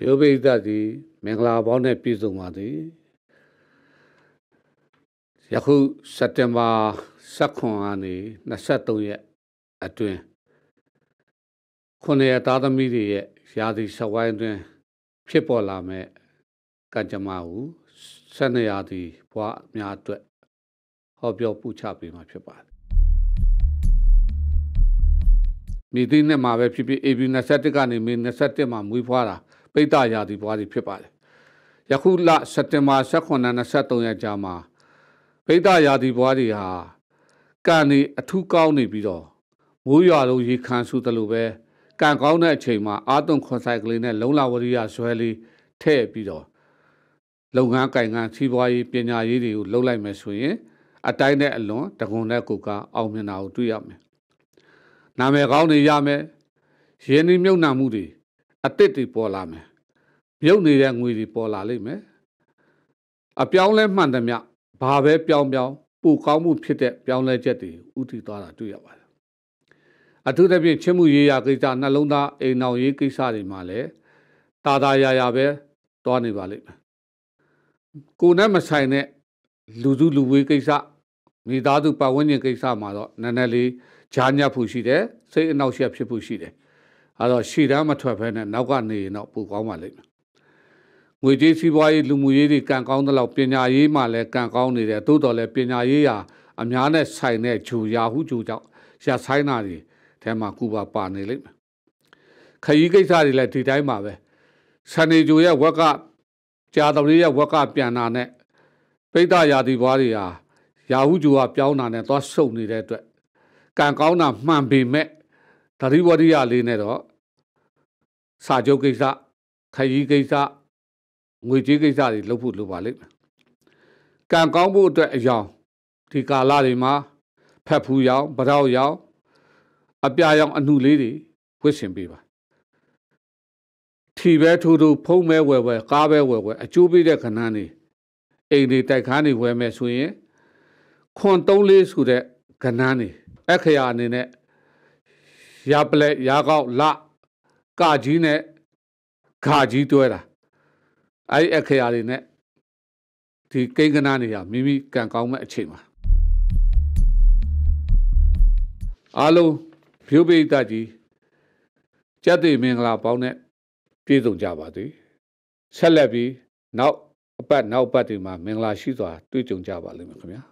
ဘုရားပိဋကသည် မင်္ဂလာပေါင်းနဲ့ပြည့်စုံပါသည်ယခုစက်တင်ဘာ၁၇ရက်နေ့23ရက်အတွင်းခုနှစ်ရက်သားသမီးတွေရဲ့ရာသီဆက်ဝိုင်းအတွင်းဖြစ်ပေါ်လာမဲ့ကံကြမ္မာဟုဆက်နေရာသီဘွားအများအတွက် ဟောပြောပူချပေးမှာဖြစ်ပါတယ်မိသည်နဲ့မှာပဲဖြစ်ဖြစ် AB 27ကနေမင်း27မှာမွေးဖွားတာပိတ်တရာသီပွားသည်ဖြစ်ပါတယ်။ယခုလစက်တင်ဘာ18-23ရက်ကြာမှာပိတ်တရာသီပွားတွေဟာကန်နေအထူးကောင်းနေပြီးတော့မိုးရွာလုံးရေခမ်းဆူသလိုပဲကန်ကောင်းတဲ့အချိန်မှာအာသွန်ခွန်ဆိုင်ကလေးနဲ့လုံလဝရိယဇွဲလေးထည့်ပြီးတော့လုပ်ငန်းကိုင်ငန်းစီးပွားရေးပညာရေးတွေကိုလှုပ်လိုက်မယ်ဆိုရင် အတိုင်းနဲ့အလွန်တကွန်နဲ့ကိုကအောင်မြင်တာကိုတွေ့ရမယ်။နာမည်ကောင်းတွေရမယ်။ရင်းနှီးမြုပ်နှံမှုတွေအစ်စ်တွေပေါ်လာမယ်မြုပ်နေတဲ့ငွေတွေပေါ်လာလိမ့်မယ်အပြောင်းလဲမှန်သမျှဘာပဲပြောင်းပြောင်းပူကောင်းမှုဖြစ်တဲ့ပြောင်းလဲချက်တွေဥတည်သွားတာတွေ့ရပါတယ်အထူးသဖြင့်ချင်းမှုရေးရာကိစ္စနှလုံးသားအိမ်အောင်ရေးကိစ္စတွေမှာလည်းတာတာရာရာပဲတွားနေပါလိမ့်မယ်ကိုနဲ့မဆိုင်တဲ့လူစုလူဝေးကိစ္စမိသားစုပတ်ဝန်းကျင်ကိစ္စမှာတော့နည်းနည်းလေးကြားညှပ်ဖို့ရှိတယ်စိတ်အနှောက်အယှက်ဖြစ်ဖို့ရှိတယ်အဲ့တော့ရှည်တန်းမထွက်ဖဲနဲ့နောက်ကနေရင်တော့ပိုကောင်းပါလိမ့်မယ်။ငွေကြေးစီးပွားရေးလူမှုရေးတွေကံကောင်းသလောက်ပညာရေးမှလည်းကံကောင်းနေတယ်သို့တော်လည်းပညာရေးရာအများနဲ့ဆိုင်တဲ့ဂျူယာဟုဂျူကြောင့်ရဆိုင်တာတွေထဲမှာကုဘာပါနေလိမ့်မယ်။ခရီးကိစ္စတွေလည်းဒီတိုင်းပါပဲ။ဆန်နေဂျူရဲ့ဝက်ကကြာသပတေးရဲ့ဝက်က ပြန်တာနဲ့ပိဋကရာသီဘွားတွေဟာယာဟုဂျူကပြောင်းတာနဲ့သွားဆုံနေတဲ့အတွက်ကံကောင်းတာမှန်ပေမဲ့ဓာတိဝရိယလေးနဲ့တော့စာချုပ်ကိစ္စခရီးကိစ္စငွေကြေးကိစ္စတွေလုပ်ဖို့လိုပါလိမ့်မယ်။ကံကောင်းဖို့အတွက်အယောင်ဒီကာလတွေမှာဖက်ဖူးရောင်ဗရောက်ရောင်အပြာရောင်အနှုလေးတွေဝှစ်ဆင်ပေးပါ။ထီပဲထိုးထိုးဖုံးပဲဝယ်ဝယ်ကားပဲဝယ်ဝယ်အကျိုးပေးတဲ့ခဏန်းတွေအိမ်တွေတိုက်ခန်းတွေဝယ်မယ်ဆိုရင်ခွန်၃လေးဆိုတဲ့ခဏန်းတွေအခရာအနေနဲ့ရာပလက်ရာကောက်လကကြီးနဲ့ခါကြီးတွဲတာအဲ့အခရာတွေနဲ့ဒီကိန်းကနာနေရမိမိကံကောင်းမဲ့အချိန်မှာအားလုံးဖြိုးပိတ်တကြီးကြက်သိမင်္ဂလာပေါင်းနဲ့ပြည့်စုံကြပါသည်ဆက်လက်ပြီးနောက်အပတ်နောက်ပတ်ဒီမှာမင်္ဂလာရှိစွာတွေ့ကြုံကြပါလိမ့်မယ်ခင်ဗျာ